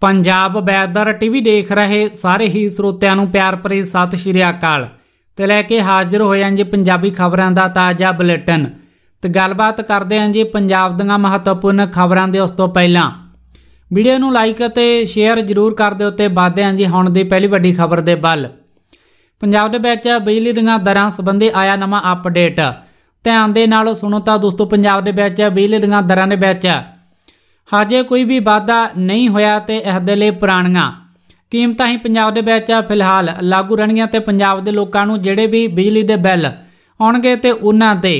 Punjab weather TV ਦੇਖ ਰਹੇ ਸਾਰੇ ਹੀ ਸਰੋਤਿਆਂ ਨੂੰ ਪਿਆਰ ਭਰੀ ਸਤਿ ਸ਼੍ਰੀ ਅਕਾਲ ਤੇ ਲੈ ਕੇ ਹਾਜ਼ਰ ਹੋਏ ਹਾਂ ਜੀ ਪੰਜਾਬੀ ਖਬਰਾਂ ਦਾ ਤਾਜ਼ਾ ਬੁਲੇਟਿਨ ਤੇ ਗੱਲਬਾਤ ਕਰਦੇ ਹਾਂ ਜੀ ਪੰਜਾਬ ਦੀਆਂ ਮਹੱਤਵਪੂਰਨ ਖਬਰਾਂ ਦੇ ਉਸ ਤੋਂ ਪਹਿਲਾਂ ਵੀਡੀਓ ਨੂੰ ਲਾਈਕ ਅਤੇ ਸ਼ੇਅਰ ਜ਼ਰੂਰ ਕਰ ਦਿਓ ਤੇ ਵਾਧੇ ਹਾਂ ਜੀ ਹੁਣ ਦੀ ਪਹਿਲੀ ਵੱਡੀ ਖਬਰ ਦੇ ਵੱਲ ਪੰਜਾਬ ਦੇ ਵਿੱਚ ਬਿਜਲੀ ਦੀਆਂ ਦਰਾਂ ਸੰਬੰਧੀ ਆਇਆ ਨਵਾਂ ਅਪਡੇਟ ਧਿਆਨ ਦੇ ਨਾਲ ਸੁਣੋ ਤਾਂ ਦੋਸਤੋ ਪੰਜਾਬ ਦੇ ਵਿੱਚ ਬਿਜਲੀ ਦੀਆਂ ਦਰਾਂ ਦੇ ਵਿੱਚ ਹਾਜੇ ਕੋਈ ਵੀ ਵਾਅਦਾ ਨਹੀਂ ਹੋਇਆ ਤੇ ਇਹਦੇ ਲਈ ਪੁਰਾਣੀਆਂ ਕੀਮਤਾਂ ਹੀ ਪੰਜਾਬ ਦੇ ਵਿੱਚ ਫਿਲਹਾਲ ਲਾਗੂ ਰਹਿਣਗੀਆਂ ਤੇ ਪੰਜਾਬ ਦੇ ਲੋਕਾਂ ਨੂੰ ਜਿਹੜੇ ਵੀ ਬਿਜਲੀ ਦੇ ਬਿੱਲ ਆਉਣਗੇ ਤੇ ਉਹਨਾਂ ਤੇ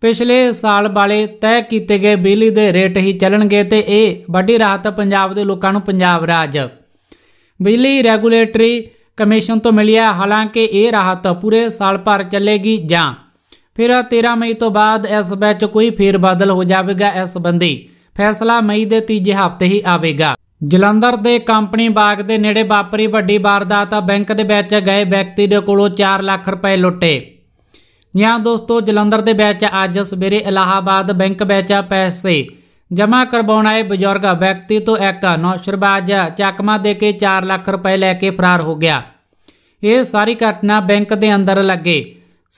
ਪਿਛਲੇ ਸਾਲ ਵਾਲੇ ਤੈਅ ਕੀਤੇ ਗਏ ਬਿਜਲੀ ਦੇ ਰੇਟ ਹੀ ਚੱਲਣਗੇ ਤੇ ਇਹ ਵੱਡੀ ਰਾਹਤ ਪੰਜਾਬ ਦੇ ਲੋਕਾਂ ਨੂੰ ਪੰਜਾਬ ਰਾਜ ਬਿਜਲੀ ਰੈਗੂਲੇਟਰੀ ਕਮਿਸ਼ਨ ਤੋਂ ਮਿਲਿਆ ਹਾਲਾਂਕਿ ਇਹ ਰਾਹਤ ਪੂਰੇ ਸਾਲ ਭਰ ਚੱਲੇਗੀ ਜਾਂ ਫਿਰ 13 ਮਈ ਤੋਂ ਬਾਅਦ ਇਸ ਵਿੱਚ ਕੋਈ ਫੇਰ ਬਦਲ ਹੋ ਜਾਵੇਗਾ ਇਸ ਸੰਬੰਧੀ ਫੈਸਲਾ ਮਈ ਦੇ ਤੀਜੇ ਹਫ਼ਤੇ ਹੀ ਆਵੇਗਾ ਜਲੰਧਰ ਦੇ ਕੰਪਨੀ ਬਾਗ ਦੇ ਨੇੜੇ ਵਾਪਰੀ ਵੱਡੀ ਵਾਰਦਾਤ ਬੈਂਕ ਦੇ ਵਿੱਚ ਗਏ ਵਿਅਕਤੀ ਦੇ ਕੋਲੋਂ 4 ਲੱਖ ਰੁਪਏ ਲੁੱਟੇ ਜਾਂ ਦੋਸਤੋ ਜਲੰਧਰ ਦੇ ਵਿੱਚ ਅੱਜ ਸਵੇਰੇ ਇਲਾਹਾਬਾਦ ਬੈਂਕ ਵਿੱਚ ਪੈਸੇ ਜਮ੍ਹਾਂ ਕਰਵਾਉਣ ਆਏ ਬਜ਼ੁਰਗ ਵਿਅਕਤੀ ਤੋਂ ਇੱਕ ਨੌਸ਼ਰਬਾਜ ਚੱਕਮਾ ਦੇ ਕੇ 4 ਲੱਖ ਰੁਪਏ ਲੈ ਕੇ ਫਰਾਰ ਹੋ ਗਿਆ ਇਹ ਸਾਰੀ ਘਟਨਾ ਬੈਂਕ ਦੇ ਅੰਦਰ ਲੱਗੇ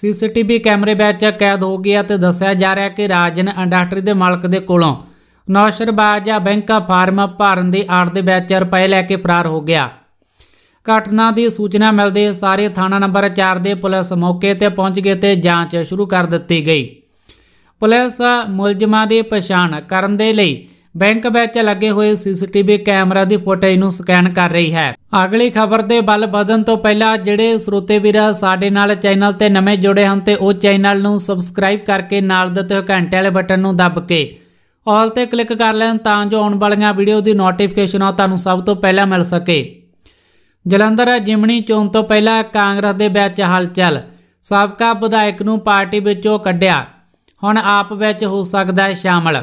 ਸੀਸੀਟੀਵੀ ਕੈਮਰੇ ਵਿੱਚ ਕੈਦ ਹੋ ਗਿਆ ਤੇ ਦੱਸਿਆ ਜਾ ਰਿਹਾ ਕਿ ਰਾਜਨ ਅੰਡਾਟਰੀ ਦੇ ਮਾਲਕ ਦੇ ਕੋਲੋਂ ਨੌਸ਼ਰਬਾਜ਼ ਜਾਂ ਬੈਂਕਾ ਫਾਰਮ ਭਰਨ ਦੀ ਆੜ ਦੇ ਵਿੱਚ ਰੁਪਏ ਲੈ ਕੇ ਫਰਾਰ ਹੋ ਗਿਆ ਘਟਨਾ ਦੀ ਸੂਚਨਾ ਮਿਲਦੇ ਸਾਰੇ ਥਾਣਾ ਨੰਬਰ 4 ਦੇ ਪੁਲਿਸ ਮੌਕੇ ਤੇ ਪਹੁੰਚ ਗਏ ਤੇ ਜਾਂਚ ਸ਼ੁਰੂ ਕਰ ਦਿੱਤੀ ਗਈ ਪੁਲਿਸ ਮੁਲਜ਼ਮਾਂ ਦੀ ਪਛਾਣ ਕਰਨ ਦੇ ਲਈ ਬੈਂਕ ਵਿੱਚ ਲੱਗੇ ਹੋਏ ਸੀਸੀਟੀਵੀ ਕੈਮਰਾ ਦੀ ਫੁਟੇਜ ਨੂੰ ਸਕੈਨ ਕਰ ਰਹੀ ਹੈ ਅਗਲੀ ਖਬਰ ਦੇ ਬਲ ਵਧਣ ਤੋਂ ਪਹਿਲਾਂ ਜਿਹੜੇ ਸਰੋਤੇ ਵੀਰ ਸਾਡੇ ਨਾਲ ਚੈਨਲ ਤੇ ਨਵੇਂ ਜੁੜੇ ਹਨ ਤੇ ਉਹ ਚੈਨਲ ਨੂੰ ਸਬਸਕ੍ਰਾਈਬ ਕਰਕੇ ਨਾਲ ਦਿੱਤੇ ਹੋਏ ਘੰਟੇ ਵਾਲੇ ਬਟਨ ਨੂੰ ਦਬ ਕੇ ਆਲ ਤੇ ਕਲਿੱਕ ਕਰ ਲੈਣ ਤਾਂ ਜੋ ਆਉਣ ਵਾਲੀਆਂ ਵੀਡੀਓ ਦੀ ਨੋਟੀਫਿਕੇਸ਼ਨ ਆ ਤੁਹਾਨੂੰ ਸਭ ਤੋਂ ਪਹਿਲਾਂ ਮਿਲ ਸਕੇ ਜਲੰਧਰ ਜਿਮਣੀ ਚੋਣ ਤੋਂ ਪਹਿਲਾਂ ਕਾਂਗਰਸ ਦੇ ਵਿੱਚ ਹਲਚਲ ਸਾਬਕਾ ਵਿਧਾਇਕ ਨੂੰ ਪਾਰਟੀ ਵਿੱਚੋਂ ਕੱਢਿਆ ਹੁਣ ਆਪ ਵਿੱਚ ਹੋ ਸਕਦਾ ਹੈ ਸ਼ਾਮਲ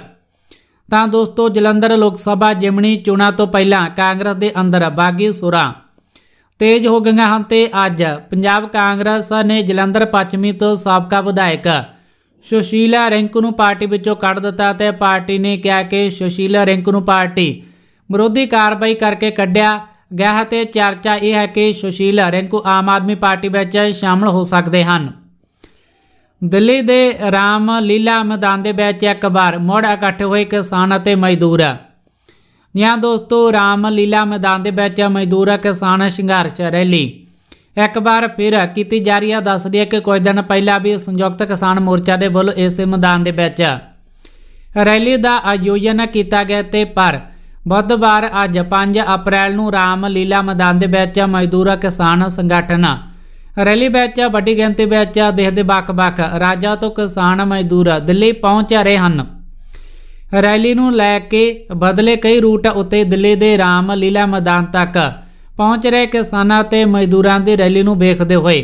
ਤਾਂ ਦੋਸਤੋ ਜਲੰਧਰ ਲੋਕ ਸਭਾ ਜਿਮਣੀ ਚੋਣਾਂ ਤੋਂ ਪਹਿਲਾਂ ਕਾਂਗਰਸ ਦੇ ਅੰਦਰ ਬਾਗੀ ਸੁਰਾਂ ਤੇਜ਼ ਹੋ ਗਈਆਂ ਹਨ ਤੇ ਅੱਜ ਪੰਜਾਬ ਕਾਂਗਰਸ ਨੇ ਜਲੰਧਰ ਪੱਛਮੀ ਤੋਂ ਸਾਬਕਾ ਵਿਧਾਇਕ ਸੁਸ਼ੀਲਾ ਰੈਂਕ ਨੂੰ ਪਾਰਟੀ ਵਿੱਚੋਂ ਕੱਢ ਦਿੱਤਾ ਤੇ ਪਾਰਟੀ ਨੇ ਕਿਹਾ ਕਿ ਸੁਸ਼ੀਲਾ ਰੈਂਕ ਨੂੰ ਪਾਰਟੀ ਵਿਰੋਧੀ ਕਾਰਵਾਈ ਕਰਕੇ ਕੱਢਿਆ ਗਿਆ ਤੇ ਚਰਚਾ ਇਹ ਹੈ ਕਿ ਸੁਸ਼ੀਲਾ ਨੂੰ ਆਮ ਆਦਮੀ ਪਾਰਟੀ ਵਿੱਚ ਸ਼ਾਮਲ ਹੋ ਸਕਦੇ ਹਨ ਦਿੱਲੀ ਦੇ ਰਾਮ ਲੀਲਾ ਮੈਦਾਨ ਦੇ ਵਿੱਚ ਇੱਕ ਵਾਰ ਮੋੜ ਇਕੱਠੇ ਹੋਏ ਕਿਸਾਨ ਅਤੇ ਮਜ਼ਦੂਰ ਯਾ ਦੋਸਤੋ ਰਾਮ ਲੀਲਾ ਮੈਦਾਨ ਦੇ ਵਿੱਚ ਮਜ਼ਦੂਰ ਕਿਸਾਨ ਸੰਘਰਸ਼ ਰੈਲੀ ਇੱਕ ਵਾਰ ਫਿਰ ਕੀਤੀ ਜਾ ਰਹੀ ਹੈ ਦੱਸਦੀ ਹੈ ਕਿ ਕੁਝ ਦਿਨ ਪਹਿਲਾਂ ਵੀ ਸੰਯੁਕਤ ਕਿਸਾਨ ਮੋਰਚਾ ਦੇ ਵੱਲੋਂ ਇਸੇ ਮੈਦਾਨ ਦੇ ਵਿੱਚ ਰੈਲੀ ਦਾ ਆਯੋਜਨ ਕੀਤਾ ਗਿਆ ਤੇ ਪਰ ਬੁੱਧਵਾਰ ਅੱਜ 5 ਅਪ੍ਰੈਲ ਨੂੰ ਰਾਮ ਲੀਲਾ ਮੈਦਾਨ ਦੇ ਵਿੱਚ ਮਜ਼ਦੂਰ ਕਿਸਾਨ ਸੰਗਠਨ ਰੈਲੀ ਵਿੱਚ ਵੱਡੀ ਗਿਣਤੀ ਵਿੱਚ ਦੇਸ਼ ਦੇ ਬੱਕ ਰਾਜਾ ਰਾਜਾਂ ਤੋਂ ਕਿਸਾਨ ਮਜ਼ਦੂਰ ਦਿੱਲੀ ਪਹੁੰਚ ਰਹੇ ਹਨ ਰੈਲੀ ਨੂੰ ਲੈ ਕੇ ਬਦਲੇ ਕਈ ਰੂਟ ਉੱਤੇ ਦਿੱਲੀ ਦੇ ਰਾਮ ਲੀਲਾ ਮੈਦਾਨ ਤੱਕ ਪਹੁੰਚ ਰਹੇ ਕਿਸਾਨਾਂ ਤੇ ਮਜ਼ਦੂਰਾਂ ਦੀ ਰੈਲੀ ਨੂੰ ਵੇਖਦੇ ਹੋਏ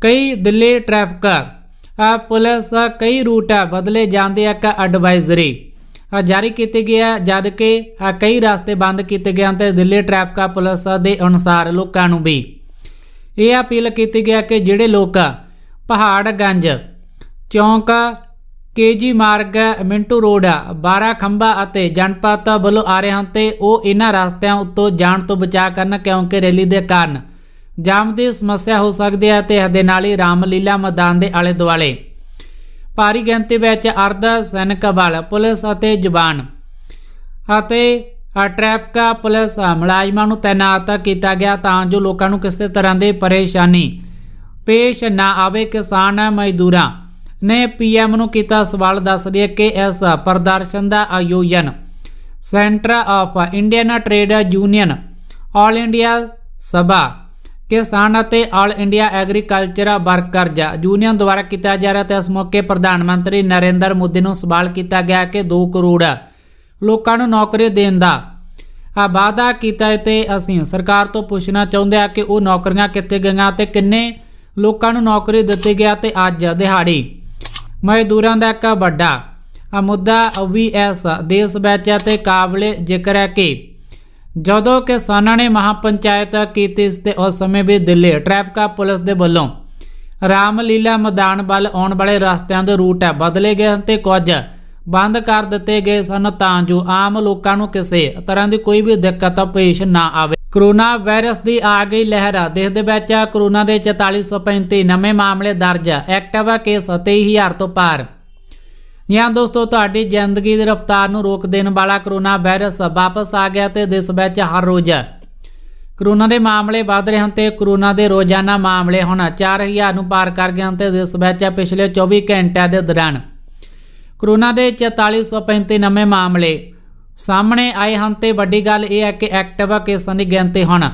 ਕਈ ਦਿੱਲੀ ਟ੍ਰੈਫਿਕ ਆ ਪੁਲਿਸ ਕਈ ਰੂਟ ਬਦਲੇ ਜਾਂਦੇ ਆ ਇੱਕ ਐਡਵਾਈਜ਼ਰੀ ਆ ਜਾਰੀ ਕੀਤੀ ਗਿਆ ਜਦ ਕਿ ਕਈ ਰਸਤੇ ਬੰਦ ਕੀਤੇ ਗਏ ਤੇ ਦਿੱਲੀ ਟ੍ਰੈਫਿਕ ਪੁਲਿਸ ਦੇ ਅਨੁਸਾਰ ਲੋਕਾਂ ਨੂੰ ਵੀ ਇਹ ਅਪੀਲ ਕੀਤੀ ਗਿਆ ਕਿ ਜਿਹੜੇ ਲੋਕ ਪਹਾੜਗੰਜ ਚੌਂਕ ਕੇਜੀ ਮਾਰਗ ਮਿੰਟੂ ਰੋਡ ਬਾਰਾ ਖੰਬਾ ਅਤੇ ਜਨਪਤ ਵੱਲੋਂ ਆ ਰਹੇ ਹਨ ਤੇ ਉਹ ਇਹਨਾਂ ਰਸਤਿਆਂ ਉੱਤੋਂ ਜਾਣ ਤੋਂ ਬਚਾ ਕਰਨ ਕਿਉਂਕਿ ਰੈਲੀ ਦੇ ਕਾਰਨ ਜਾਮ ਦੀ ਸਮੱਸਿਆ ਹੋ ਸਕਦੀ ਹੈ ਤੇ ਇਸ ਨਾਲ ਹੀ ਰਾਮਲੀਲਾ ਮੈਦਾਨ ਦੇ ਆਲੇ ਦੁਆਲੇ ਭਾਰੀ ਗਿਣਤੀ ਵਿੱਚ ਅਰਧ ਸੈਨਿਕ ਬਲ ਪੁਲਿਸ ਅਤੇ ਜਵਾਨ ਅਤੇ ਟ੍ਰੈਫਿਕ ਪੁਲਿਸ ਮੁਲਾਜ਼ਮਾਂ ਨੂੰ ਤਾਇਨਾਤ ਕੀਤਾ ਗਿਆ ਤਾਂ ਜੋ ਲੋਕਾਂ ਨੂੰ ਕਿਸੇ ਤਰ੍ਹਾਂ ਦੇ ਪਰੇਸ਼ਾਨੀ ਪੇਸ਼ ਨਾ ਆਵੇ ਕਿਸਾਨ ਮਜ਼ਦੂਰਾਂ ਨੇ ਪੀਐਮ ਨੂੰ ਕੀਤਾ ਸਵਾਲ ਦੱਸ ਦਿਆ ਕਿ ਇਸ ਪ੍ਰਦਰਸ਼ਨ ਦਾ ਆਯੋਜਨ centre of Indian trade union all India Sabha Kisan ਅਤੇ all India agriculture workers union ਦੁਆਰਾ ਕੀਤਾ ਜਾ ਰਿਹਾ ਤੇ ਇਸ ਮੌਕੇ ਪ੍ਰਧਾਨ ਮੰਤਰੀ ਨਰਿੰਦਰ ਮੋਦੀ ਨੂੰ ਸਵਾਲ ਕੀਤਾ ਗਿਆ ਕਿ 2 ਕਰੋੜ ਲੋਕਾਂ ਨੂੰ ਨੌਕਰੀ ਦੇਣ ਦਾ ਆ ਵਾਅਦਾ ਕੀਤਾ ਤੇ ਅਸੀਂ ਸਰਕਾਰ ਤੋਂ ਪੁੱਛਣਾ ਚਾਹੁੰਦੇ ਆ ਕਿ ਉਹ ਨੌਕਰੀਆਂ ਕਿੱਥੇ ਗਈਆਂ ਤੇ ਕਿੰਨੇ ਲੋਕਾਂ ਨੂੰ ਨੌਕਰੀ ਦਿੱਤੀ ਗਿਆ ਤੇ ਅੱਜ ਦਿਹਾੜੀ ਮਜ਼ਦੂਰਾਂ ਦਾ ਇੱਕ ਵੱਡਾ ਮੁੱਦਾ ਵੀ ਇਸ ਦੇਸ਼ ਵਿੱਚ ਤੇ ਕਾਬਲੇ ਜ਼ਿਕਰ ਹੈ ਕਿ ਜਦੋਂ ਕਿਸਾਨਾਂ ਨੇ ਮਹਾਪੰਚਾਇਤ ਕੀਤੀ ਤੇ ਉਸ ਸਮੇਂ ਵੀ ਦਿੱਲੀ ਟ੍ਰੈਫਿਕਾ ਪੁਲਿਸ ਦੇ ਵੱਲੋਂ ਰਾਮਲੀਲਾ ਮੈਦਾਨ ਵੱਲ ਆਉਣ ਵਾਲੇ ਰਸਤਿਆਂ ਦੇ ਰੂਟ ਹੈ ਬਦਲੇ ਗਏ ਤੇ ਕੁਝ ਬੰਦ ਕਰ ਦਿੱਤੇ ਗਏ ਸਨ ਤਾਂ ਜੋ ਆਮ ਲੋਕਾਂ ਨੂੰ ਕਿਸੇ ਤਰ੍ਹਾਂ ਦੀ ਕੋਈ ਵੀ ਦਿੱਕਤ ਪੇਸ਼ ਨਾ ਆਵੇ ਕਰੋਨਾ ਵਾਇਰਸ ਦੀ ਆ ਗਈ ਲਹਿਰ ਦੇਸ਼ ਦੇ ਵਿੱਚ ਕਰੋਨਾ ਦੇ 4435 ਨਵੇਂ ਮਾਮਲੇ ਦਰਜ ਐਕਟਿਵਾ ਕੇਸ 23000 ਤੋਂ ਪਾਰ ਨਿਆਂ ਦੋਸਤੋ ਤੁਹਾਡੀ ਜ਼ਿੰਦਗੀ ਦੀ ਰਫ਼ਤਾਰ ਨੂੰ ਰੋਕ ਦੇਣ ਵਾਲਾ ਕਰੋਨਾ ਵਾਇਰਸ ਵਾਪਸ ਆ ਗਿਆ ਤੇ ਦੇਸ਼ ਵਿੱਚ ਹਰ ਰੋਜ਼ ਕਰੋਨਾ ਦੇ ਮਾਮਲੇ ਵਧ ਰਹੇ ਹਨ ਤੇ ਕਰੋਨਾ ਦੇ ਰੋਜ਼ਾਨਾ ਮਾਮਲੇ ਹੁਣ 4000 ਨੂੰ ਪਾਰ ਕਰ ਗਏ ਹਨ ਤੇ ਦੇਸ਼ ਵਿੱਚ ਪਿਛਲੇ 24 ਘੰਟਿਆਂ ਦੇ ਦੌਰਾਨ ਕਰੋਨਾ ਦੇ 4435 ਨਵੇਂ ਮਾਮਲੇ ਸਾਹਮਣੇ ਆਏ ਹਨ ਤੇ ਵੱਡੀ ਗੱਲ ਇਹ ਹੈ ਕਿ ਐਕਟਿਵਾ ਕੇਸਾਂ ਦੀ ਗਿਣਤੀ ਹੁਣ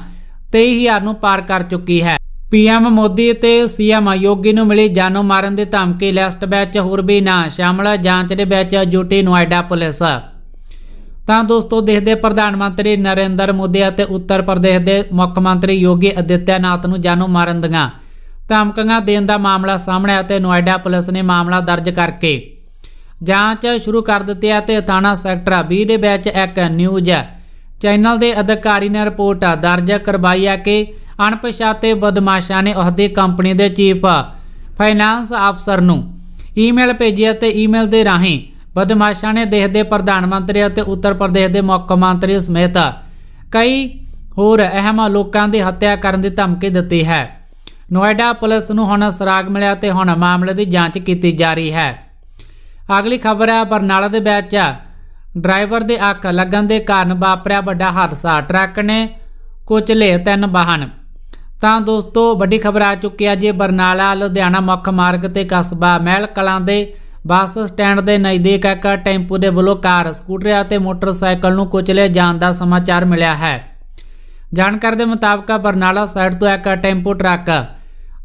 23000 ਨੂੰ ਪਾਰ ਕਰ ਚੁੱਕੀ ਹੈ ਪੀਐਮ ਮੋਦੀ ਤੇ ਸੀਐਮ ਯੋਗੀ ਨੂੰ ਮਿਲੀ ਜਾਨੋਂ ਮਾਰਨ ਦੀ ਧਮਕੀ ਲਿਸਟ ਵਿੱਚ ਹੋਰ ਵੀ ਨਾਂ ਸ਼ਾਮਲ ਜਾਂਚ ਦੇ ਵਿੱਚ ਜੁਟੀ ਨੋਇਡਾ ਪੁਲਿਸ ਤਾਂ ਦੋਸਤੋ ਦੇਖਦੇ ਪ੍ਰਧਾਨ ਮੰਤਰੀ ਨਰਿੰਦਰ ਮੋਦੀ ਅਤੇ ਉੱਤਰ ਪ੍ਰਦੇਸ਼ ਦੇ ਮੁੱਖ ਮੰਤਰੀ ਯੋਗੀ ਅਦਿੱਤਿਆਨਾਥ ਨੂੰ ਜਾਨੋਂ ਮਾਰਨ ਦੀਆਂ ਧਮਕੀਆਂ ਦੇਣ ਦਾ ਮਾਮਲਾ ਸਾਹਮਣੇ ਤੇ ਨੋਇਡਾ ਪੁਲਿਸ ਨੇ ਮਾਮਲਾ ਦਰਜ ਕਰਕੇ ਜਾਂਚ ਸ਼ੁਰੂ ਕਰ ਦਿੱਤੀ ਹੈ ਤੇ ਥਾਣਾ ਸੈਕਟਰ 20 ਦੇ ਵਿੱਚ ਇੱਕ ਨਿਊਜ਼ ਚੈਨਲ ਦੇ ਅਧਿਕਾਰੀ ਨੇ ਰਿਪੋਰਟ ਦਰਜ ਕਰਵਾਈ ਹੈ ਕਿ ਅਣਪਛਾਤੇ ਬਦਮਾਸ਼ਾਂ ਨੇ ਉਹਦੇ ਕੰਪਨੀ ਦੇ ਚੀਫ ਫਾਈਨਾਂਸ ਅਫਸਰ ਨੂੰ ਈਮੇਲ ਭੇਜੀ ਅਤੇ ਈਮੇਲ ਦੇ ਰਾਹੀਂ ਬਦਮਾਸ਼ਾਂ ਨੇ ਦੇਸ਼ ਦੇ ਪ੍ਰਧਾਨ ਮੰਤਰੀ ਅਤੇ ਉੱਤਰ ਪ੍ਰਦੇਸ਼ ਦੇ ਮੁੱਖ ਮੰਤਰੀ ਸਮੇਤ ਕਈ ਹੋਰ ਅਹਿਮ ਲੋਕਾਂ ਦੀ ਹੱਤਿਆ ਕਰਨ ਦੀ ਧਮਕੀ ਦਿੱਤੀ ਹੈ ਨੋਇਡਾ ਪੁਲਿਸ ਨੂੰ ਹੁਣ ਸਰਾਗ ਮਿਲਿਆ ਤੇ ਹੁਣ ਮਾਮਲੇ ਦੀ ਜਾਂਚ ਕੀਤੀ ਜਾ ਰਹੀ ਹੈ ਅਗਲੀ ਖਬਰ ਹੈ ਬਰਨਾਲਾ ਦੇ ਵਿੱਚ ਡਰਾਈਵਰ ਦੇ ਅੱਖ ਲੱਗਣ ਦੇ ਕਾਰਨ ਵਾਪਰਿਆ ਵੱਡਾ ਹਾਦਸਾ ਟਰੱਕ ਨੇ ਕੁਚਲੇ ਤਿੰਨ ਵਾਹਨ ਤਾਂ ਦੋਸਤੋ ਵੱਡੀ ਖਬਰ ਆ ਚੁੱਕੀ ਹੈ ਜੇ ਬਰਨਾਲਾ ਲੁਧਿਆਣਾ ਮੁੱਖ ਮਾਰਗ ਤੇ ਕਸਬਾ ਮਹਿਲ ਕਲਾਂ ਦੇ ਬੱਸ ਸਟੈਂਡ ਦੇ ਨਜ਼ਦੀਕ ਇੱਕ ਟੈਂਪੂ ਦੇ ਵੱਲੋਂ ਕਾਰ ਸਕੂਟਰ ਅਤੇ ਮੋਟਰਸਾਈਕਲ ਨੂੰ ਕੁਚਲੇ ਜਾਣ ਦਾ ਸਮਾਚਾਰ ਮਿਲਿਆ ਹੈ ਜਾਣਕਾਰੀ ਦੇ ਮੁਤਾਬਕ ਬਰਨਾਲਾ ਸਾਈਡ ਤੋਂ ਇੱਕ ਟੈਂਪੂ ਟਰੱਕ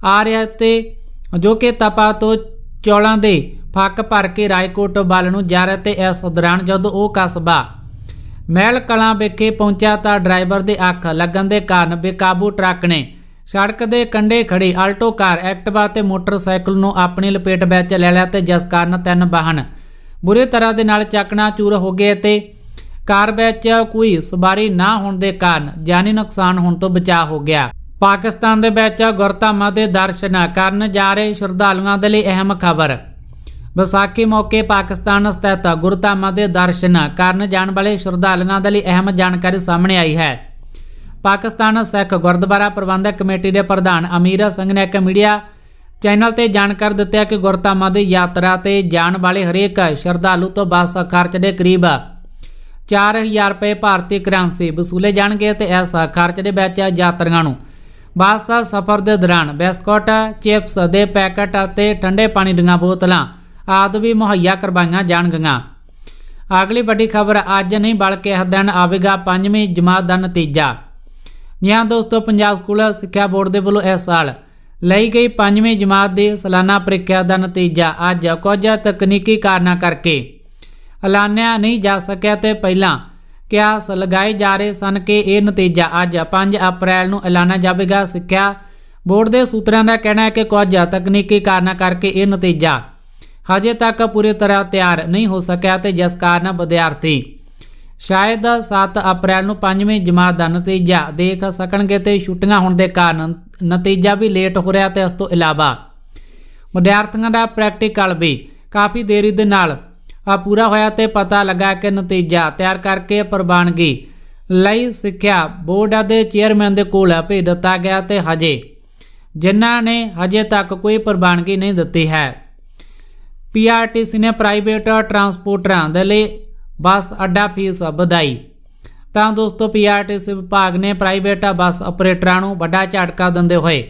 ਆ ਰਿਹਾ ਤੇ ਜੋ ਕਿ ਤਪਾ ਤੋਂ ਚੌਲਾਂ ਦੇ ਫੱਕ ਭਰ ਕੇ ਰਾਏਕੋਟ ਵੱਲ ਨੂੰ ਜਾ ਰਿਹਾ ਤੇ ਇਸ ਦੌਰਾਨ ਜਦੋਂ ਉਹ ਕਸਬਾ ਮਹਿਲ ਕਲਾਂ ਵਿਖੇ ਪਹੁੰਚਿਆ ਤਾਂ ਡਰਾਈਵਰ ਦੇ ਅੱਖ ਲੱਗਣ ਦੇ ਕਾਰਨ ਬੇਕਾਬੂ ਟਰੱਕ ਨੇ ਸੜਕ ਦੇ ਕੰਢੇ ਖੜੀ ਆਲਟੋ ਕਾਰ ਐਕਟਿਵਾ ਤੇ ਮੋਟਰਸਾਈਕਲ ਨੂੰ ਆਪਣੀ ਲਪੇਟ ਵਿੱਚ ਲੈ ਲਿਆ ਤੇ ਜਿਸ ਕਾਰਨ ਤਿੰਨ ਵਾਹਨ ਬੁਰੇ ਤਰ੍ਹਾਂ ਦੇ ਨਾਲ ਚੱਕਣਾ ਚੂਰ ਹੋ ਗਏ ਤੇ ਕਾਰ ਵਿੱਚ ਕੋਈ ਸਵਾਰੀ ਨਾ ਹੋਣ ਦੇ ਕਾਰਨ ਜਾਨੀ ਨੁਕਸਾਨ ਹੋਣ ਤੋਂ ਬਚਾ ਹੋ ਗਿਆ ਪਾਕਿਸਤਾਨ ਦੇ ਵਿੱਚ ਗੁਰਤਾਮਾ ਦੇ ਦਰਸ਼ਨ ਕਰਨ ਜਾ ਰਹੇ ਸ਼ਰਧਾਲੂਆਂ ਦੇ ਲਈ ਅਹਿਮ ਖਬਰ ਵਿਸਾਖੀ ਮੌਕੇ ਪਾਕਿਸਤਾਨ ਸਥਿਤ ਗੁਰਧਾਮਾਂ ਦੇ ਦਰਸ਼ਨ ਕਰਨ ਜਾਣ ਵਾਲੇ ਸ਼ਰਧਾਲੂਆਂ ਦੇ ਲਈ ਅਹਿਮ ਜਾਣਕਾਰੀ ਸਾਹਮਣੇ ਆਈ ਹੈ ਪਾਕਿਸਤਾਨ ਸਿੱਖ ਗੁਰਦੁਆਰਾ ਪ੍ਰਬੰਧਕ ਕਮੇਟੀ ਦੇ ਪ੍ਰਧਾਨ ਅਮੀਰ ਸਿੰਘ ਨੇ ਇੱਕ ਮੀਡੀਆ ਚੈਨਲ ਤੇ ਜਾਣਕਾਰੀ ਦਿੱਤੀ ਕਿ ਗੁਰਧਾਮਾਂ ਦੀ ਯਾਤਰਾ ਤੇ ਜਾਣ ਵਾਲੇ ਹਰੇਕ ਸ਼ਰਧਾਲੂ ਤੋਂ ਬਸ ਖਰਚ ਦੇ ਕਰੀਬ 4000 ਰੁਪਏ ਭਾਰਤੀ ਕਰੰਸੀ ਵਸੂਲੇ ਜਾਣਗੇ ਤੇ ਇਸ ਖਰਚ ਦੇ ਵਿੱਚ ਯਾਤਰੀਆਂ ਨੂੰ ਬਸ ਸਫ਼ਰ ਦੇ ਦੌਰਾਨ ਬਿਸਕੁਟ ਚਿਪਸ ਦੇ ਪੈਕਟ ਅਤੇ ਠੰਡੇ ਪਾਣੀ ਦੀਆਂ ਬੋਤਲਾਂ ਆਦ ਵੀ ਮੁਹੱਈਆ ਕਰਵਾਈਆਂ ਜਾਣਗੀਆਂ ਅਗਲੀ ਵੱਡੀ ਖਬਰ ਅੱਜ ਨਹੀਂ ਬਲਕਿ ਇਸ ਦਿਨ ਆਵੇਗਾ ਪੰਜਵੀਂ ਜਮਾਤ ਦਾ ਨਤੀਜਾ ਨਿਆਂ ਦੋਸਤੋ ਪੰਜਾਬ ਸਕੂਲ ਸਿੱਖਿਆ ਬੋਰਡ ਦੇ ਵੱਲੋਂ ਇਸ ਸਾਲ ਲਈ ਗਈ ਪੰਜਵੀਂ ਜਮਾਤ ਦੀ ਸਾਲਾਨਾ ਪ੍ਰੀਖਿਆ ਦਾ ਨਤੀਜਾ ਅੱਜ ਕੁਝ ਤਕਨੀਕੀ ਕਾਰਨਾਂ ਕਰਕੇ ਐਲਾਨਿਆ ਨਹੀਂ ਜਾ ਸਕਿਆ ਤੇ ਪਹਿਲਾਂ ਕਿਆਸ ਲਗਾਏ ਜਾ ਰਹੇ ਸਨ ਕਿ ਇਹ ਨਤੀਜਾ ਅੱਜ 5 ਅਪ੍ਰੈਲ ਨੂੰ ਐਲਾਨਾ ਜਾਵੇਗਾ ਸਿੱਖਿਆ ਬੋਰਡ ਦੇ ਸੂਤਰਾਂ ਦਾ ਕਹਿਣਾ ਹੈ ਕਿ ਕੁਝ ਤਕਨੀਕੀ ਕਾਰਨਾਂ ਕਰਕੇ ਇਹ ਨਤੀਜਾ ਹਜੇ ਤੱਕ ਪੂਰੀ ਤਰ੍ਹਾਂ ਤਿਆਰ ਨਹੀਂ ਹੋ ਸਕਿਆ ਤੇ ਜਿਸ ਕਾਰਨ ਵਿਦਿਆਰਥੀ ਸ਼ਾਇਦ 7 ਅਪ੍ਰੈਲ ਨੂੰ ਪੰਜਵੇਂ ਜਮਾਤ ਦਾ ਨਤੀਜਾ ਦੇਖ ਸਕਣਗੇ ਤੇ ਛੁੱਟੀਆਂ ਹੋਣ ਦੇ ਕਾਰਨ ਨਤੀਜਾ ਵੀ ਲੇਟ ਹੋ ਰਿਹਾ ਤੇ ਇਸ ਤੋਂ ਇਲਾਵਾ ਵਿਦਿਆਰਥੀਆਂ ਦਾ ਪ੍ਰੈਕਟੀਕਲ ਵੀ ਕਾਫੀ ਦੇਰੀ ਦੇ ਨਾਲ ਆ ਪੂਰਾ ਹੋਇਆ ਤੇ ਪਤਾ ਲੱਗਾ ਕਿ ਨਤੀਜਾ ਤਿਆਰ ਕਰਕੇ ਪ੍ਰਵਾਨਗੀ ਲਈ ਸਿੱਖਿਆ ਬੋਰਡ ਦੇ ਚੇਅਰਮੈਨ ਦੇ ਕੋਲ ਭੇਜ ਦਿੱਤਾ ਗਿਆ ਤੇ ਹਜੇ ਜਿਨ੍ਹਾਂ ਨੇ ਹਜੇ ਤੱਕ ਕੋਈ ਪ੍ਰਵਾਨਗੀ ਨਹੀਂ ਦਿੱਤੀ ਹੈ ਪੀਆਰਟੀਸੀ ਨੇ ਪ੍ਰਾਈਵੇਟ ਟਰਾਂਸਪੋਰਟਰਾਂ ਦੇ ਲਈ ਬੱਸ ਅੱਡਾ ਫੀਸ ਵਧਾਈ ਤਾਂ ਦੋਸਤੋ ਪੀਆਰਟੀਸੀ ਵਿਭਾਗ ਨੇ ਪ੍ਰਾਈਵੇਟ ਬੱਸ ਆਪਰੇਟਰਾਂ ਨੂੰ ਵੱਡਾ ਝਟਕਾ ਦਿੰਦੇ ਹੋਏ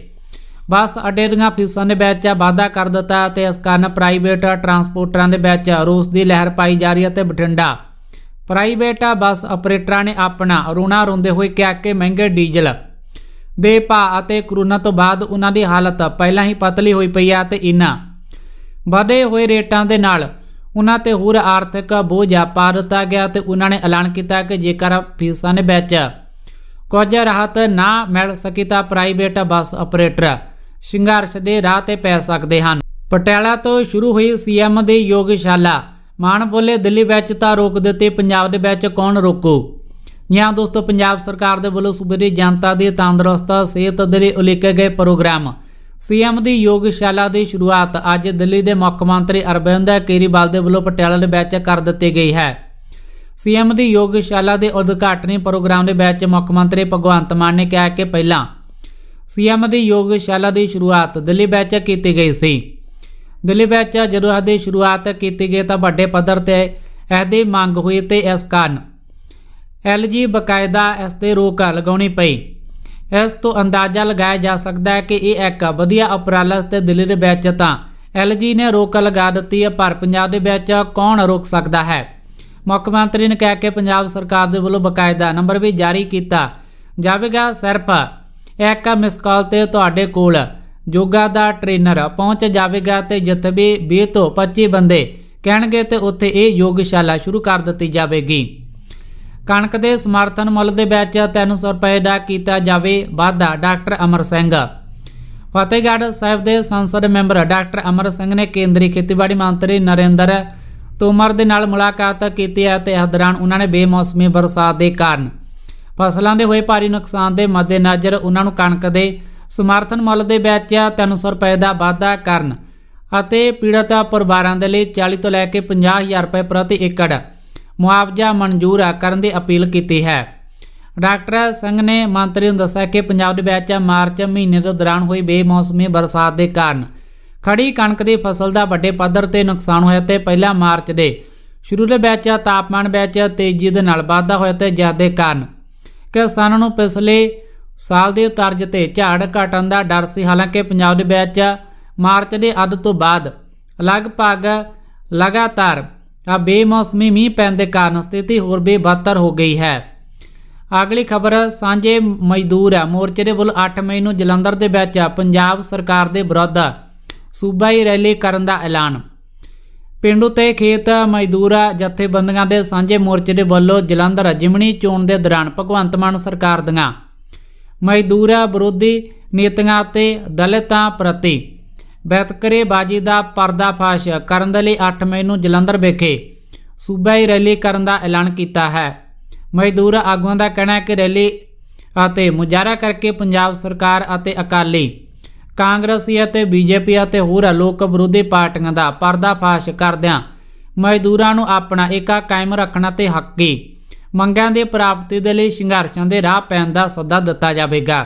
ਬੱਸ ਅੱਡੇ ਦੀਆਂ ਫੀਸਾਂ ਨੇ ਵਿੱਚ ਵਾਧਾ ਕਰ ਦਿੱਤਾ ਤੇ ਇਸ ਕਾਰਨ ਪ੍ਰਾਈਵੇਟ ਟਰਾਂਸਪੋਰਟਰਾਂ ਦੇ ਵਿੱਚ ਰੋਸ ਦੀ ਲਹਿਰ ਪਾਈ ਜਾ ਰਹੀ ਹੈ ਤੇ ਬਠਿੰਡਾ ਪ੍ਰਾਈਵੇਟ ਬੱਸ ਆਪਰੇਟਰਾਂ ਨੇ ਆਪਣਾ ਰੋਣਾ ਰੋਂਦੇ ਹੋਏ ਕਿਹਾ ਕਿ ਮਹਿੰਗੇ ਡੀਜ਼ਲ ਦੇ ਭਾਅ ਅਤੇ ਕਰੋਨਾ ਤੋਂ ਬਾਅਦ ਉਹਨਾਂ ਦੀ ਹਾਲਤ ਪਹਿਲਾਂ ਹੀ ਪਤਲੀ ਹੋਈ ਪਈ ਆ ਤੇ ਇਨਾ ਵਧੇ ਹੋਏ ਰੇਟਾਂ ਦੇ ਨਾਲ ਉਹਨਾਂ ਤੇ ਹੋਰ ਆਰਥਿਕ ਬੋਝ ਪਾ ਦਿੱਤਾ ਗਿਆ ਤੇ ਉਹਨਾਂ ਨੇ ਐਲਾਨ ਕੀਤਾ ਕਿ ਜੇਕਰ ਫੀਸਾਂ ਨੇ ਵਿੱਚ ਕੁਝ ਰਾਹਤ ਨਾ ਮਿਲ ਸਕੀ ਤਾਂ ਪ੍ਰਾਈਵੇਟ ਬੱਸ ਆਪਰੇਟਰ ਸ਼ਿੰਗਾਰਸ਼ ਦੇ ਰਾਹ ਤੇ ਪੈ ਸਕਦੇ ਹਨ ਪਟਿਆਲਾ ਤੋਂ ਸ਼ੁਰੂ ਹੋਈ ਸੀਐਮ ਦੀ ਯੋਗਸ਼ਾਲਾ ਮਾਨ ਬੋਲੇ ਦਿੱਲੀ ਵਿੱਚ ਤਾਂ ਰੋਕ ਦਿੱਤੇ ਪੰਜਾਬ ਦੇ ਵਿੱਚ ਕੌਣ ਰੋਕੂ ਜਾਂ ਦੋਸਤੋ ਪੰਜਾਬ ਸਰਕਾਰ ਦੇ ਵੱਲੋਂ ਸੂਬੇ ਦੀ ਜਨਤਾ ਦੀ ਤੰਦਰੁਸਤ ਸਿਹਤ ਦੇ ਲਈ ਉਲੀਕੇ ਗਏ ਪ੍ਰੋਗਰਾਮ ਸੀਐਮ ਦੀ ਯੋਗਸ਼ਾਲਾ ਦੀ ਸ਼ੁਰੂਆਤ ਅੱਜ ਦਿੱਲੀ ਦੇ ਮੁੱਖ ਮੰਤਰੀ ਅਰਵਿੰਦ ਕੇਰੀਵਾਲ ਦੇ ਵੱਲੋਂ ਪਟਿਆਲਾ ਦੇ ਵਿੱਚ ਕਰ ਦਿੱਤੀ ਗਈ ਹੈ ਸੀਐਮ ਦੀ ਯੋਗਸ਼ਾਲਾ ਦੇ ਉਦਘਾਟਨੀ ਪ੍ਰੋਗਰਾਮ ਦੇ ਵਿੱਚ ਮੁੱਖ ਮੰਤਰੀ ਭਗਵੰਤ ਮਾਨ ਨੇ ਕਿਹਾ ਕਿ ਪਹਿਲਾਂ ਸੀਐਮ ਦੀ ਯੋਗਸ਼ਾਲਾ ਦੀ ਸ਼ੁਰੂਆਤ ਦਿੱਲੀ ਵਿੱਚ ਕੀਤੀ ਗਈ ਸੀ ਦਿੱਲੀ ਵਿੱਚ ਜਦੋਂ ਇਹਦੀ ਸ਼ੁਰੂਆਤ ਕੀਤੀ ਗਈ ਤਾਂ ਵੱਡੇ ਪੱਧਰ ਤੇ ਅਹਦੇ ਮੰਗ ਹੋਈ ਤੇ ਇਸ ਕਾਰਨ ਐਲਜੀ ਬਕਾਇਦਾ ਇਸ ਤੇ ਰੋਕ ਲਗਾਉਣੀ ਪਈ ਇਸ ਤੋਂ ਅੰਦਾਜ਼ਾ ਲਗਾਇਆ ਜਾ ਸਕਦਾ ਹੈ ਕਿ ਇਹ ਇੱਕ ਵਧੀਆ ਉਪਰਾਲਾ ਤੇ ਦਿੱਲੀ ਦੇ ਵਿੱਚ ਤਾਂ ਐਲਜੀ ਨੇ ਰੋਕ ਲਗਾ ਦਿੱਤੀ ਹੈ ਪਰ ਪੰਜਾਬ ਦੇ ਵਿੱਚ ਕੌਣ ਰੋਕ ਸਕਦਾ ਹੈ ਮੁੱਖ ਮੰਤਰੀ ਨੇ ਕਿਹਾ ਕਿ ਪੰਜਾਬ ਸਰਕਾਰ ਦੇ ਵੱਲੋਂ ਬਕਾਇਦਾ ਨੰਬਰ ਵੀ ਜਾਰੀ ਕੀਤਾ ਜਾਵੇਗਾ ਸਿਰਫ ਇੱਕ ਮਿਸ ਕਾਲ ਤੇ ਤੁਹਾਡੇ ਕੋਲ ਯੋਗਾ ਦਾ ਟ੍ਰੇਨਰ ਪਹੁੰਚ ਜਾਵੇਗਾ ਤੇ ਜਿੱਥੇ ਵੀ 20 ਤੋਂ 25 ਬੰਦੇ ਕਹਿਣਗੇ ਤੇ ਉੱਥੇ ਇਹ ਯੋਗਸ਼ਾਲਾ ਸ਼ੁਰੂ ਕਰ ਦਿੱਤੀ ਜਾਵੇਗੀ ਕਣਕ ਦੇ ਸਮਰਥਨ ਮੁੱਲ ਦੇ ਵਿੱਚ 300 ਰੁਪਏ ਦਾ ਕੀਤਾ ਜਾਵੇ ਵਾਧਾ ਡਾਕਟਰ ਅਮਰ ਸਿੰਘ ਫਤਿਹਗੜ੍ਹ ਸਾਹਿਬ ਦੇ ਸੰਸਦ ਮੈਂਬਰ ਡਾਕਟਰ ਅਮਰ ਸਿੰਘ ਨੇ ਕੇਂਦਰੀ ਖੇਤੀਬਾੜੀ ਮੰਤਰੀ ਨਰਿੰਦਰ ਤੋਮਰ ਦੇ ਨਾਲ ਮੁਲਾਕਾਤ ਕੀਤੀ ਹੈ ਤੇ ਇਸ ਦੌਰਾਨ ਉਹਨਾਂ ਨੇ ਬੇਮੌਸਮੀ ਬਰਸਾਤ ਦੇ ਕਾਰਨ ਫਸਲਾਂ ਦੇ ਹੋਏ ਭਾਰੀ ਨੁਕਸਾਨ ਦੇ ਮੱਦੇਨਜ਼ਰ ਉਹਨਾਂ ਨੂੰ ਕਣਕ ਦੇ ਸਮਰਥਨ ਮੁੱਲ ਦੇ ਵਿੱਚ 300 ਰੁਪਏ ਦਾ ਵਾਧਾ ਕਰਨ ਅਤੇ ਪੀੜਤ ਪਰਿਵਾਰਾਂ ਦੇ ਲਈ 40 ਤੋਂ ਲੈ ਕੇ 50000 ਰੁਪਏ ਪ੍ਰਤੀ ਏਕੜ ਮੁਆਵਜ਼ਾ ਮਨਜ਼ੂਰ ਕਰਨ ਦੀ ਅਪੀਲ ਕੀਤੀ ਹੈ ਡਾਕਟਰ ਸਿੰਘ ਨੇ ਮੰਤਰੀ ਨੂੰ ਦੱਸਿਆ ਕਿ ਪੰਜਾਬ ਦੇ ਵਿੱਚ ਮਾਰਚ ਮਹੀਨੇ ਤੋਂ ਦੌਰਾਨ ਹੋਈ ਬੇਮੌਸਮੀ ਬਰਸਾਤ ਦੇ ਕਾਰਨ ਖੜੀ ਕਣਕ ਦੀ ਫਸਲ ਦਾ ਵੱਡੇ ਪੱਧਰ ਤੇ ਨੁਕਸਾਨ ਹੋਇਆ ਤੇ ਪਹਿਲਾ ਮਾਰਚ ਦੇ ਸ਼ੁਰੂ ਦੇ ਵਿੱਚ ਤਾਪਮਾਨ ਵਿੱਚ ਤੇਜ਼ੀ ਦੇ ਨਾਲ ਵਾਧਾ ਹੋਇਆ ਤੇ ਜਿਆਦੇ ਕਾਰਨ ਕਿਸਾਨਾਂ ਨੂੰ ਪਿਛਲੇ ਸਾਲ ਦੇ ਤਰਜ ਤੇ ਝਾੜ ਘਟਣ ਦਾ ਡਰ ਸੀ ਹਾਲਾਂਕਿ ਪੰਜਾਬ ਦੇ ਵਿੱਚ ਮਾਰਚ ਦੇ ਅੱਧ ਤੋਂ ਬਾਅਦ ਲਗਭਗ ਲਗਾਤਾਰ ਤਾਂ ਬੇਮੌਸਮੀ ਮੀਂਹ ਪੈਣ ਦੇ ਕਾਰਨ ਸਥਿਤੀ ਹੋਰ ਵੀ ਹੋ ਗਈ ਹੈ ਅਗਲੀ ਖਬਰ ਸਾਂਝੇ ਮਜ਼ਦੂਰ ਹੈ ਮੋਰਚੇ ਦੇ ਵੱਲ 8 ਮਈ ਨੂੰ ਜਲੰਧਰ ਦੇ ਵਿੱਚ ਪੰਜਾਬ ਸਰਕਾਰ ਦੇ ਵਿਰੁੱਧ ਸੂਬਾਈ ਰੈਲੀ ਕਰਨ ਦਾ ਐਲਾਨ ਪਿੰਡੂ ਤੇ ਖੇਤ ਮਜ਼ਦੂਰਾ ਜਥੇਬੰਦੀਆਂ ਦੇ ਸਾਂਝੇ ਮੋਰਚੇ ਦੇ ਵੱਲੋਂ ਜਲੰਧਰ ਜਿਮਣੀ ਚੋਣ ਦੇ ਦੌਰਾਨ ਭਗਵੰਤ ਮਾਨ ਸਰਕਾਰ ਦੀਆਂ ਮਜ਼ਦੂਰਾ ਵਿਰੋਧੀ ਨੀਤੀਆਂ ਅਤੇ ਦਲਿਤਾਂ ਪ੍ਰਤੀ ਬੈਤਕਰੇ ਬਾਜੀ ਦਾ ਪਰਦਾਫਾਸ਼ ਕਰਨ ਦੇ ਲਈ 8 ਮਈ ਨੂੰ ਜਲੰਧਰ ਵਿਖੇ ਸੂਬਾਈ ਰੈਲੀ ਕਰਨ ਦਾ ਐਲਾਨ ਕੀਤਾ ਹੈ ਮਜ਼ਦੂਰ ਆਗੂਆਂ ਦਾ ਕਹਿਣਾ ਹੈ ਕਿ ਰੈਲੀ ਅਤੇ ਮੁਜ਼ਾਹਰਾ ਕਰਕੇ ਪੰਜਾਬ ਸਰਕਾਰ ਅਤੇ ਅਕਾਲੀ ਕਾਂਗਰਸੀ ਅਤੇ ਬੀਜੇਪੀ ਅਤੇ ਹੋਰ ਲੋਕ ਵਿਰੋਧੀ ਪਾਰਟੀਆਂ ਦਾ ਪਰਦਾਫਾਸ਼ ਕਰਦਿਆਂ ਮਜ਼ਦੂਰਾਂ ਨੂੰ ਆਪਣਾ ਏਕਾ ਕਾਇਮ ਰੱਖਣਾ ਤੇ ਹੱਕੀ ਮੰਗਾਂ ਦੇ ਪ੍ਰਾਪਤੀ ਦੇ ਲਈ ਸੰਘਰਸ਼ਾਂ ਦੇ ਰਾਹ ਪੈਣ ਦਾ ਸੱਦਾ ਦਿੱਤਾ ਜਾਵੇਗਾ